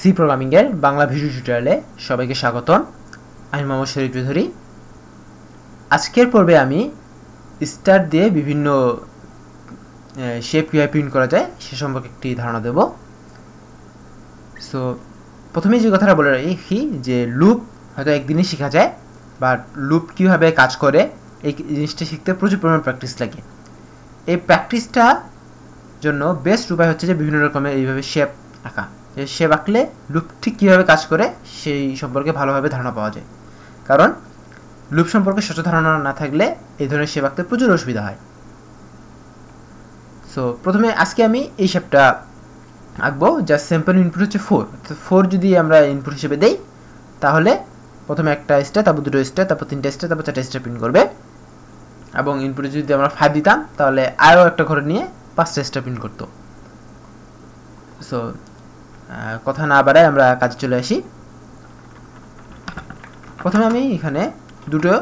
C প্রোগ্রামিংয়ের Bangla video টিউটোরিয়ালে সবাইকে স্বাগতম আমি মোহাম্মদ শরীফ চৌধুরী আজকের পর্বে আমি স্টার দিয়ে বিভিন্ন শেপ কীভাবে প্রিন্ট করা যায় সে সম্পর্কে একটি ধারণা দেব সো প্রথমে যে কথাটা বলে রাখি যে লুপ হয়তো একদিনই শেখা যায় বা লুপ কীভাবে কাজ করে এই জিনিসটা শিখতে প্রচুর পরিমাণ প্র্যাকটিস লাগে এই প্র্যাকটিসটা জন্য বেস্ট উপায় হচ্ছে যে বিভিন্ন রকমের এইভাবে শেপ আঁকা সে বাঁকলে লুপ ঠিক কীভাবে কাজ করে সেই সম্পর্কে ভালোভাবে ধারণা পাওয়া যায় কারণ লুপ সম্পর্কে সচেতন ধারণা না থাকলে এই ধরনের সে বাঁকতে প্রচুর অসুবিধা হয় সো প্রথমে আজকে আমি এই শেপটা আঁকবো যার স্যাম্পল ইনপুট হচ্ছে ফোর ফোর যদি আমরা ইনপুট হিসেবে দেই তাহলে প্রথমে একটা স্টার তারপর দুটো স্টার তারপর তিনটা স্টার তারপর চারটা স্টার প্রিন্ট করবে এবং ইনপুটে যদি আমরা ফাইভ দিতাম তাহলে আরও একটা ঘরে নিয়ে পাঁচটা স্টার প্রিন্ট করতো সো কথা না বাড়ায় আমরা কাজে চলে আসি প্রথমে আমি এখানে দুটো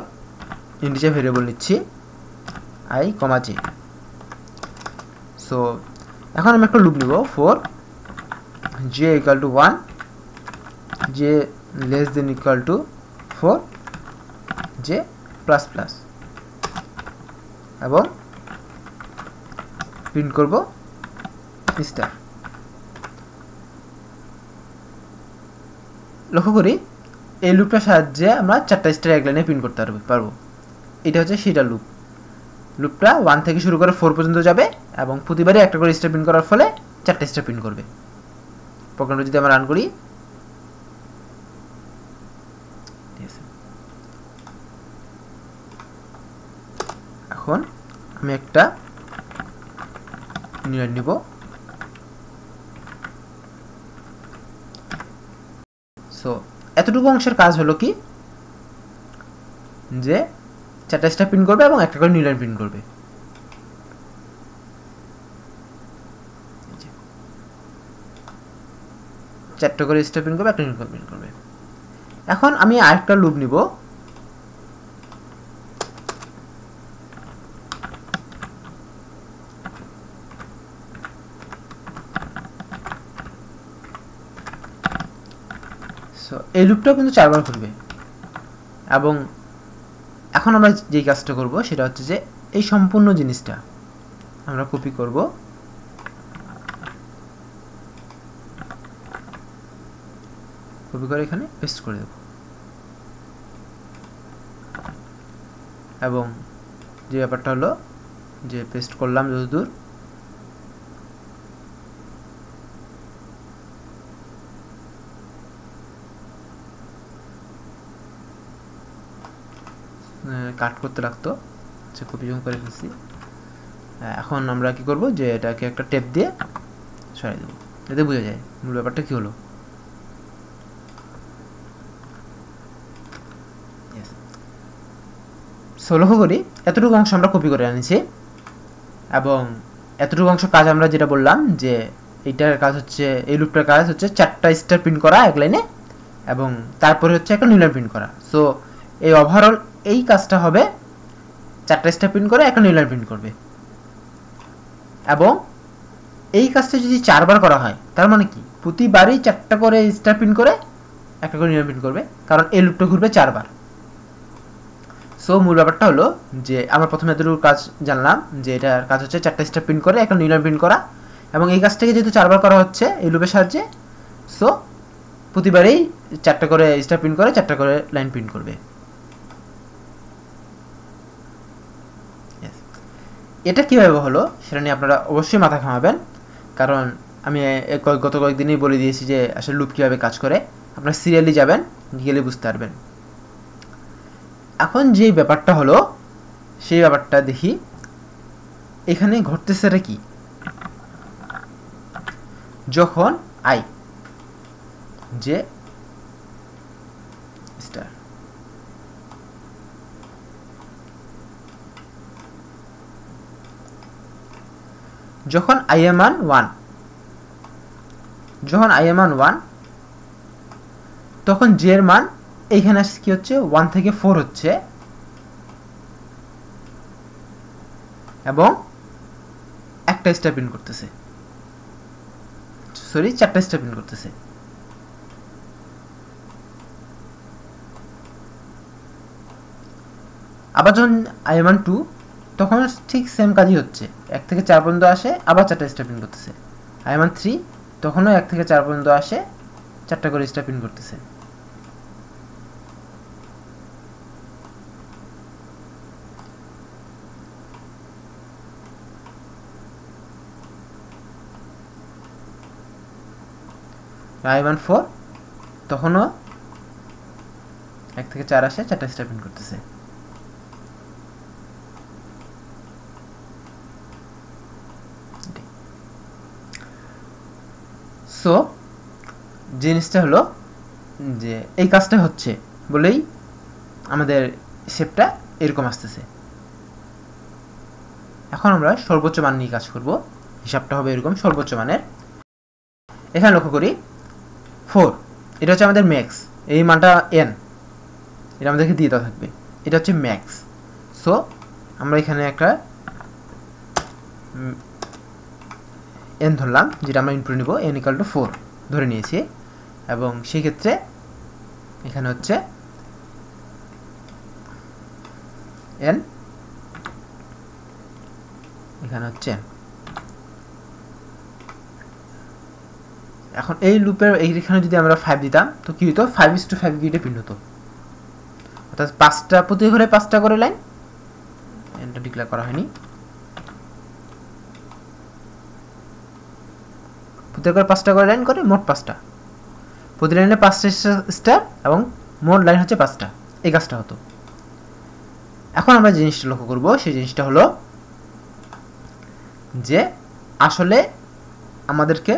ইন্টিজার ভেরিয়েবল নিচ্ছি আই কমা সো এখন আমি একটা লুপ নিব for J equal to one J less than equal to four J plus plus এবং প্রিন্ট করবো স্টার লক্ষ্য করি এই লুপটার সাহায্যে আমরা চারটা স্টার এক লাইনে প্রিন্ট করতে পারবো পারবো এটা হচ্ছে সেটা লুপ লুপটা ওয়ান থেকে শুরু করে ফোর পর্যন্ত যাবে এবং প্রতিবারই একটা করে স্টার প্রিন্ট করার ফলে চারটা স্টার প্রিন্ট করবে প্রোগ্রামটা যদি আমরা রান করি এখন আমি একটা নিয়ে নিব এতটুকু অংশের কাজ হলো কি যে চারটা স্টার প্রিন্ট করবে এবং একটা করে নিউ লাইন প্রিন্ট করবে চারটা করে স্টার প্রিন্ট করবে একটা নিউলাইন প্রিন্ট করবে এখন আমি আরেকটা লুপ নিব এই লুপটাও কিন্তু চারবার ঘুরবে এবং এখন আমরা যেই কাজটা করব সেটা হচ্ছে যে এই সম্পূর্ণ জিনিসটা আমরা কপি করব কপি করে এখানে পেস্ট করে দেব এবং যে ব্যাপারটা হলো যে পেস্ট করলাম যতদূর কাট করতে লাগতো যে কপি জুম করে ফেলছি এখন আমরা কি করব যে এটাকে একটা টেপ দিয়ে সরাই দেবো এতে বোঝা যায় মূল ব্যাপারটা কী হলো সো লক্ষ্য করি এতটুকু অংশ আমরা কপি করে আনিছি এবং এতটুকু অংশ কাজ আমরা যেটা বললাম যে এইটার কাজ হচ্ছে এই লুপটার কাজ হচ্ছে চারটা স্টার প্রিন্ট করা এক লাইনে এবং তারপরে হচ্ছে একটা নীলাম প্রিন্ট করা সো এই ওভারঅল এই কাজটা হবে চারটা স্টার প্রিন্ট করে একটা নিউলার প্রিন্ট করবে এবং এই কাজটা যদি চারবার করা হয় তার মানে কি প্রতিবারই চারটা করে স্টার প্রিন্ট করে একটা করে নিউলার প্রিন্ট করবে কারণ এই লুপটা ঘুরবে চারবার সো মূল ব্যাপারটা হলো যে আমরা প্রথমে এতটুকু কাজ জানলাম যে এটার কাজ হচ্ছে চারটা স্টার প্রিন্ট করে একটা নিউলার প্রিন্ট করা এবং এই কাজটাকে যেহেতু চারবার করা হচ্ছে এই লুপের সাহায্যে সো প্রতিবারেই চারটা করে স্টার প্রিন্ট করে চারটা করে লাইন প্রিন্ট করবে এটা কীভাবে হলো সেটা নিয়ে আপনারা অবশ্যই মাথা ঘামাবেন কারণ আমি গত কয়েকদিনই বলে দিয়েছি যে আসলে লুপ কীভাবে কাজ করে আপনারা সিরিয়ালি যাবেন গেলে বুঝতে পারবেন এখন যে ব্যাপারটা হলো সেই ব্যাপারটা দেখি এখানে ঘটতেছেটা কি যখন আই যে যখন আই এম আন ওয়ান যখন আই এম আন ওয়ান তখন জে এর মান এইখানে আসছে কি হচ্ছে ওয়ান থেকে ফোর হচ্ছে এবং একটা স্টেপ ইন করতেছে সরি চারটা স্টেপ ইন করতেছে আবার যখন আই এম আন টু তখন ঠিক সেম কাজই হচ্ছে এক থেকে চার পর্যন্ত আসে আবার চারটা স্টাফিং করতেছে আই থ্রি তখনও এক থেকে চার পর্যন্ত আসে চারটা করে স্টাফিং করতেছে আই ওয়ান ফোর তখনও এক থেকে চার আসে চারটা স্টাফিং করতেছে সো জিনিসটা হলো যে এই কাজটা হচ্ছে বলেই আমাদের শেপটা এরকম আসতেছে এখন আমরা সর্বোচ্চ মান নিয়ে কাজ করব হিসাবটা হবে এরকম সর্বোচ্চ মানের এখানে লক্ষ্য করি ফোর এটা হচ্ছে আমাদের ম্যাক্স এই মানটা এন এটা আমাদেরকে দিয়ে দেওয়া থাকবে এটা হচ্ছে ম্যাক্স সো আমরা এখানে একটা এন ধরলাম যেটা আমরা ইনপুট নিব এন ইকাল টু ফোর ধরে নিয়েছি এবং সেই ক্ষেত্রে এখানে হচ্ছে এন এখানে হচ্ছে এখন এই লুপের এইখানে যদি আমরা ফাইভ দিতাম তো কি হতো ফাইভ ইস টু ফাইভ গিয়ে প্রিন্ট হতো অর্থাৎ পাঁচটা প্রতি ঘরে পাঁচটা করে লাইন এটা ডিক্লেয়ার করা হয়নি প্রতি করে পাঁচটা করে লাইন করে মোট পাঁচটা প্রতি লাইনে পাঁচটা স্টার এবং মোট লাইন হচ্ছে পাঁচটা এই কাজটা হতো এখন আমরা জিনিসটা লক্ষ্য করব সেই জিনিসটা হলো যে আসলে আমাদেরকে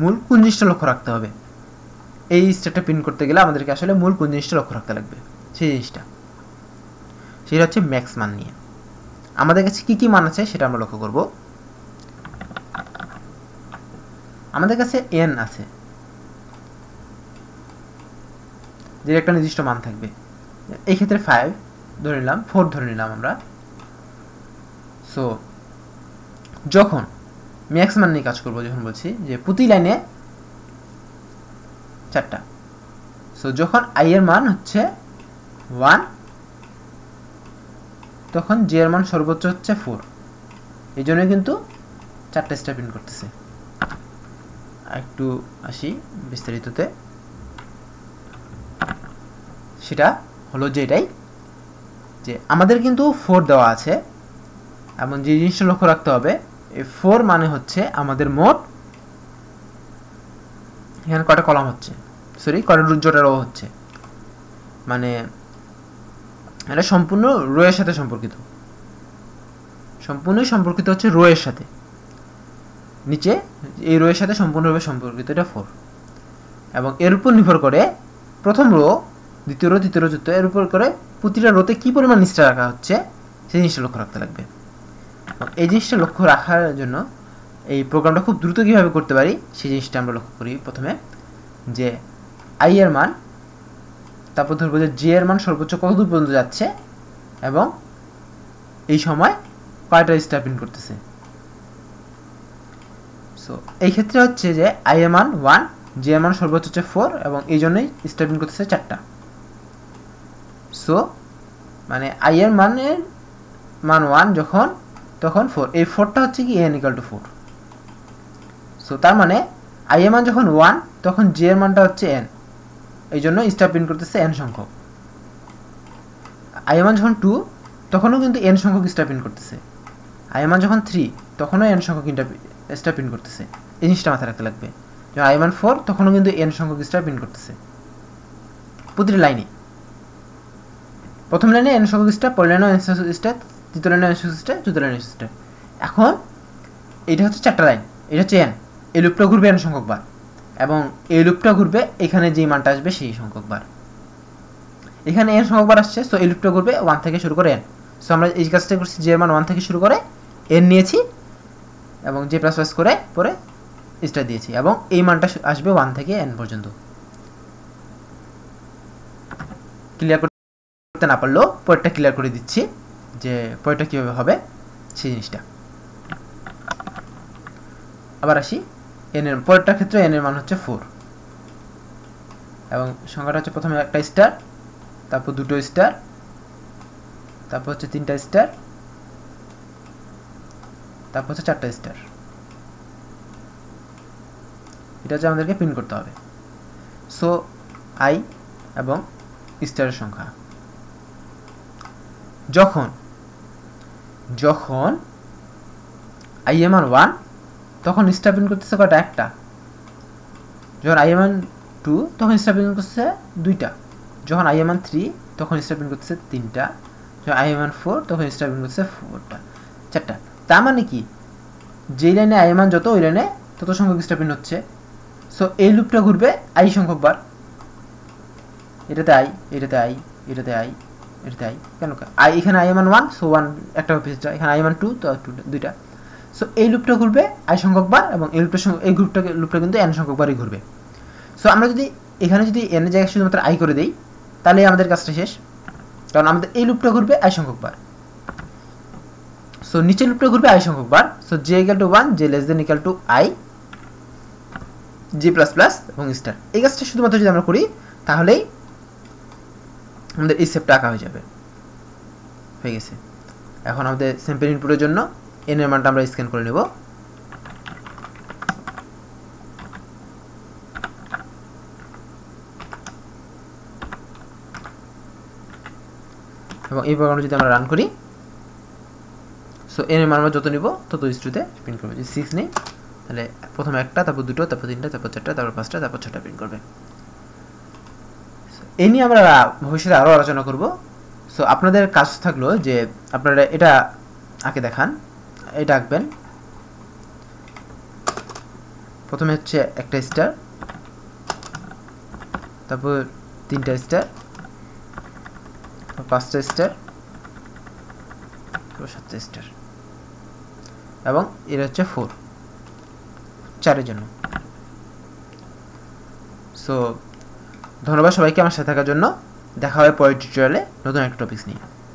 মূল কোন জিনিসটা লক্ষ্য রাখতে হবে এই স্টেটটা প্রিন্ট করতে গেলে আমাদেরকে আসলে মূল কোন জিনিসটা লক্ষ্য রাখতে লাগবে সেই জিনিসটা সেটা হচ্ছে ম্যাক্স মান নিয়ে আমাদের কাছে কী কী মান আছে সেটা আমরা লক্ষ্য করবো আমাদের কাছে এন আছে যে একটা নির্দিষ্ট মান থাকবে এই ক্ষেত্রে ফাইভ ধরে নিলাম ফোর ধরে নিলাম আমরা সো যখন ম্যাক্স মান নিয়ে কাজ করবো যখন বলছি যে প্রতি লাইনে চারটা সো যখন আই এর মান হচ্ছে ওয়ান তখন জি এর মান সর্বোচ্চ হচ্ছে ফোর এই জন্যই কিন্তু চারটা স্টেপ ইন করতেছে একটু আসি বিস্তারিততে সেটা হলো যে এটাই যে আমাদের কিন্তু ফোর দেওয়া আছে এমন যে জিনিসটা লক্ষ্য রাখতে হবে এই ফোর মানে হচ্ছে আমাদের মোট এখানে কটা কলাম হচ্ছে সরি কটা রুজ্জটা রো হচ্ছে মানে এটা সম্পূর্ণ রোয়ের সাথে সম্পর্কিত সম্পূর্ণই সম্পর্কিত হচ্ছে রোয়ের সাথে নিচে এই রোয়ের সাথে সম্পূর্ণরূপে সম্পর্কিত এটা ফোর এবং এর উপর নির্ভর করে প্রথম রো দ্বিতীয় রো তৃতীয় রো চতুর্থ এর উপর করে প্রতিটা রোতে কী পরিমাণ নিচটা রাখা হচ্ছে সেই জিনিসটা লক্ষ্য রাখতে লাগবে এই জিনিসটা লক্ষ্য রাখার জন্য এই প্রোগ্রামটা খুব দ্রুত কীভাবে করতে পারি সেই জিনিসটা আমরা লক্ষ্য করি প্রথমে যে আই এর মান তারপর ধরবো যে জে এর মান সর্বোচ্চ কতদূর পর্যন্ত যাচ্ছে এবং এই সময় কয়টা স্টাফ ইন করতেছে সো এই ক্ষেত্রে হচ্ছে যে আই এর মান ওয়ান জে এর মান সর্বোচ্চ হচ্ছে ফোর এবং এই জন্যই স্টেটমেন্ট করতেছে চারটা সো মানে আই এর মানের মান ওয়ান যখন তখন ফোর এই ফোরটা হচ্ছে কি N equal to four so তার মানে আই এর মান যখন ওয়ান তখন জে এর মানটা হচ্ছে এন এই জন্য স্টাপিন করতেছে এন সংখ্যক আই এর মান যখন টু তখনও কিন্তু এন সংখ্যক স্টাপিন করতেছে আই এর মান যখন থ্রি তখনও এন সংখ্যক স্টার প্রিন্ট করতেছে এই জিনিসটা মাথায় রাখতে লাগবে যখন আই ওয়ান ফোর তখনও কিন্তু এন সংখ্যক স্টার প্রিন্ট করতেছে প্রতিটি লাইনে প্রথম লাইনে এন সংখ্যক স্টার পরের লাইনে স্টার তৃতীয় লাইনে এন সংখ্যক স্টার চতুর্থ লাইনে স্টার এখন এটা হচ্ছে চারটা লাইন এটা হচ্ছে এন এই লুপটা ঘুরবে এন সংখ্যক বার এবং এই লুপটা ঘুরবে এখানে যে মানটা আসবে সেই সংখ্যক বার এখানে এন সংখ্যক বার আসছে সো এই লুপটা ঘুরবে ওয়ান থেকে শুরু করে এন সো আমরা এই কাজটা করছি যে মান ওয়ান থেকে শুরু করে এন নিয়েছি এবং যে প্লাস প্লাস করে পরে স্টার দিয়েছি এবং এই মানটা আসবে ওয়ান থেকে এন পর্যন্ত ক্লিয়ার করতে না পারলেও পরেরটা ক্লিয়ার করে দিচ্ছি যে পরেরটা কীভাবে হবে সেই জিনিসটা আবার আসি এন এর পরেরটার ক্ষেত্রে এন এর মান হচ্ছে ফোর এবং সংখ্যাটা হচ্ছে প্রথমে একটা স্টার তারপর দুটো স্টার তারপর হচ্ছে তিনটা স্টার তারপর হচ্ছে চারটা স্টার এটা হচ্ছে আমাদেরকে প্রিন্ট করতে হবে সো আই এবং স্টারের সংখ্যা যখন যখন আই এম আর ওয়ান তখন স্টার প্রিন্ট করতেছে কটা একটা যখন আই এম আর টু তখন স্টার প্রিন্ট করতেছে দুইটা যখন আই এম আর থ্রি তখন স্টার প্রিন্ট করতেছে তিনটা যখন আই এম আর ফোর তখন স্টার প্রিন্ট করতেছে ফোরটা চারটা তার মানে কি যেই লাইনে আই মান যত ওই লাইনে তত সংখ্যক স্টেপিন হচ্ছে সো এই লুপটা ঘুরবে আই সংখ্যক বার এটাতে আই এটাতে আই এটাতে আই এটাতে আই কেন আই এখানে আই মান ওয়ান সো ওয়ান একটা অফিস এখানে আই মান টু তো টু দুইটা সো এই লুপটা ঘুরবে আই সংখ্যক বার এবং এই লুপটা এই গ্রুপটা লুপটা কিন্তু এন সংখ্যক বারই ঘুরবে সো আমরা যদি এখানে যদি এনের জায়গায় শুধুমাত্র আই করে দিই তাহলে আমাদের কাজটা শেষ কারণ আমাদের এই লুপটা ঘুরবে আই সংখ্যক বার সো নিচের লুপটা ঘুরবে আই সংখ্যক বার so J equal to one J less than equal to I J plus plus এবং স্টার এই কাজটা শুধুমাত্র যদি আমরা করি তাহলেই আমাদের এই সেপটা আঁকা হয়ে যাবে হয়ে গেছে এখন আমাদের স্যাম্পেল ইনপুটের জন্য এন এর মানটা আমরা স্ক্যান করে নেব এবং এই প্রোগ্রামটা যদি আমরা রান করি সো এন এর মান আমরা যত নিব তত ইস্টুতে প্রিন্ট করবে যদি সিক্স নেই তাহলে প্রথমে একটা তারপর দুটো তারপর তিনটা তারপর চারটা তারপর পাঁচটা তারপর ছটা প্রিন্ট করবে এ নিয়ে আমরা ভবিষ্যতে আরও আলোচনা করব সো আপনাদের কাজ থাকলো যে আপনারা এটা আঁকে দেখান এটা আঁকবেন প্রথমে হচ্ছে একটা স্টার তারপর তিনটা স্টার পাঁচটা স্টার সাতটা স্টার এবং এটা হচ্ছে ফোর চারের জন্য সো ধন্যবাদ সবাইকে আমার সাথে থাকার জন্য দেখা হবে পরের টিউটোরিয়ালে নতুন একটা টপিক্স নিয়ে